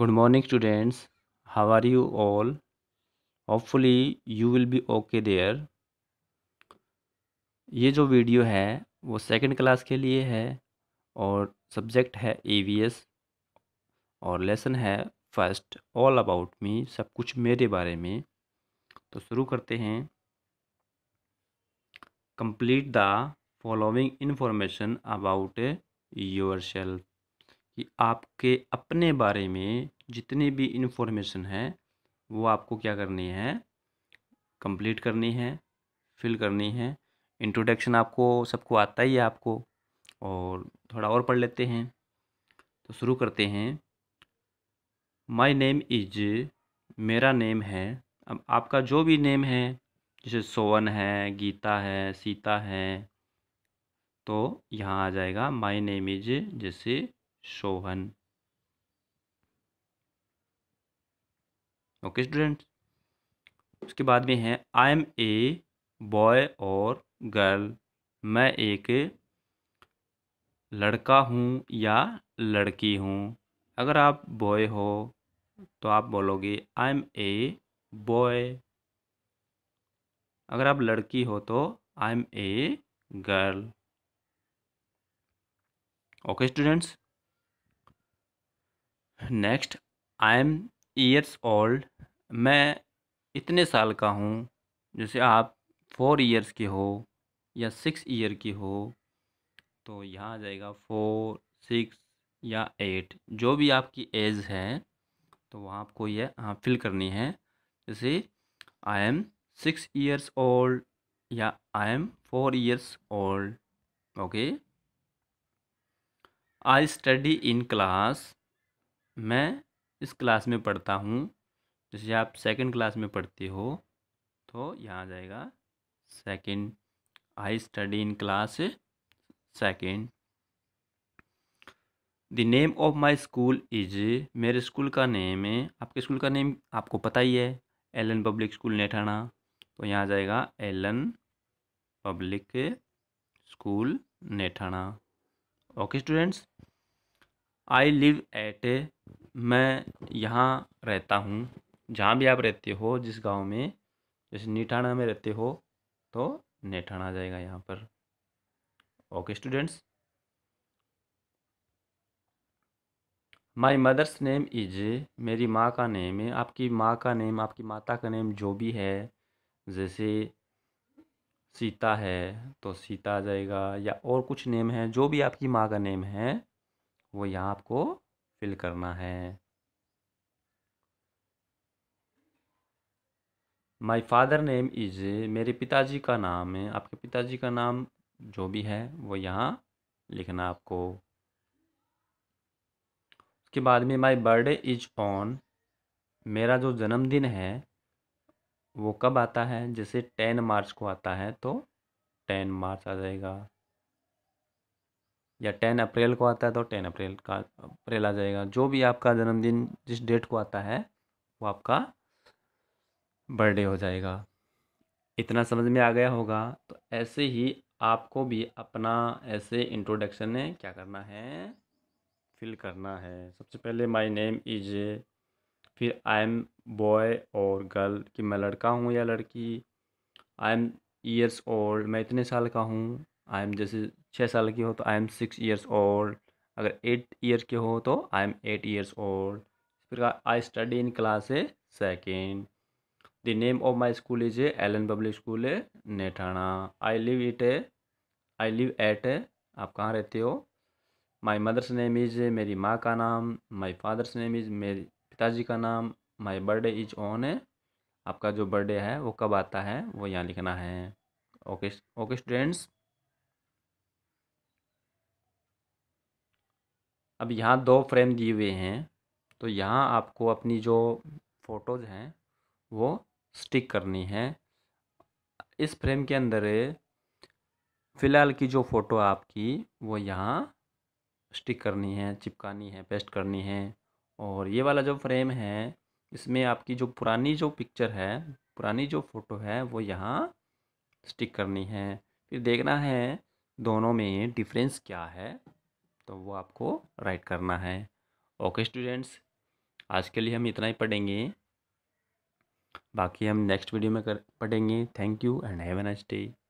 good morning students how are you all hopefully you will be okay there ये जो video है वो second class के लिए है और सब्जेक्ट है एवीएस और लेसन है फर्स्ट ऑल अबाउट मी सब कुछ मेरे बारे में तो शुरू करते हैं complete the following information about yourself कि आपके अपने बारे में जितनी भी इन्फॉर्मेशन है वो आपको क्या करनी है कंप्लीट करनी है फिल करनी है इंट्रोडक्शन आपको सबको आता ही है आपको और थोड़ा और पढ़ लेते हैं तो शुरू करते हैं माई नेम इज मेरा नेम है अब आपका जो भी नेम है जैसे सोवन है गीता है सीता है तो यहाँ आ जाएगा माई नेम इज जैसे सोहन ओके स्टूडेंट उसके बाद में है आई एम ए बॉय और गर्ल मैं एक लड़का हूँ या लड़की हूँ अगर आप बॉय हो तो आप बोलोगे आई एम ए बॉय अगर आप लड़की हो तो I am a girl okay students next I am years old मैं इतने साल का हूँ जैसे आप फोर ईयर्स के हो या सिक्स ईयर के हो तो यहाँ आ जाएगा फोर सिक्स या एट जो भी आपकी एज है तो वहाँ आपको यह हाँ फिल करनी है जैसे I am six years old या I am four years old okay I study in class मैं इस क्लास में पढ़ता हूँ जैसे आप सेकंड क्लास में पढ़ते हो तो यहाँ आ जाएगा second I study in class second the name of my school is मेरे स्कूल का नेम है आपके स्कूल का नेम आपको पता ही है एलन पब्लिक स्कूल नेठाना तो यहाँ आ जाएगा Allen public school Nethana okay students I live at a मैं यहाँ रहता हूँ जहाँ भी आप रहते हो जिस गांव में जैसे नेठाना में रहते हो तो नेठाना आ जाएगा यहाँ पर okay students my mother's name is मेरी माँ का नेम है आपकी माँ का नेम आपकी माता का नेम जो भी है जैसे सीता है तो सीता आ जाएगा या और कुछ नेम है जो भी आपकी माँ का नेम है वो यहाँ आपको फिल करना है माय फादर नेम इज मेरे पिताजी का नाम है आपके पिताजी का नाम जो भी है वो यहाँ लिखना आपको उसके बाद में माय बर्थडे इज ऑन मेरा जो जन्मदिन है वो कब आता है जैसे टेन मार्च को आता है तो टेन मार्च आ जाएगा या टेन अप्रैल को आता है तो टेन अप्रैल का अप्रैल आ जाएगा जो भी आपका जन्मदिन जिस डेट को आता है वो आपका बर्थडे हो जाएगा इतना समझ में आ गया होगा तो ऐसे ही आपको भी अपना ऐसे इंट्रोडक्शन में क्या करना है फिल करना है सबसे पहले माय नेम इज फिर आई एम बॉय और गर्ल कि मैं लड़का हूँ या लड़की आई एम ईयर्स ओल्ड मैं इतने साल का हूँ आई एम जैसे छः साल की हो तो I am six years old अगर एट ईयर के हो तो I am eight years old फिर I study in class a second the name of my school is Allen public school है Nethana I live it a I live at a आप कहाँ रहते हो माई mother's name is मेरी माँ का नाम माई फादर्स नेम इज मेरे पिताजी का नाम माई बर्थडे इज ऑन है आपका जो बर्थडे है वो कब आता है वो यहाँ लिखना है ओके ओके स्टूडेंट्स अब यहाँ दो फ्रेम दिए हुए हैं तो यहाँ आपको अपनी जो फ़ोटोज़ हैं वो स्टिक करनी है इस फ्रेम के अंदर फ़िलहाल की जो फ़ोटो आपकी वो यहाँ स्टिक करनी है चिपकानी है पेस्ट करनी है और ये वाला जो फ्रेम है इसमें आपकी जो पुरानी जो पिक्चर है पुरानी जो फ़ोटो है वो यहाँ स्टिक करनी है फिर देखना है दोनों में डिफरेंस क्या है तो वो आपको राइट करना है ओके स्टूडेंट्स आज के लिए हम इतना ही पढ़ेंगे बाकी हम नेक्स्ट वीडियो में कर पढ़ेंगे thank you and have a nice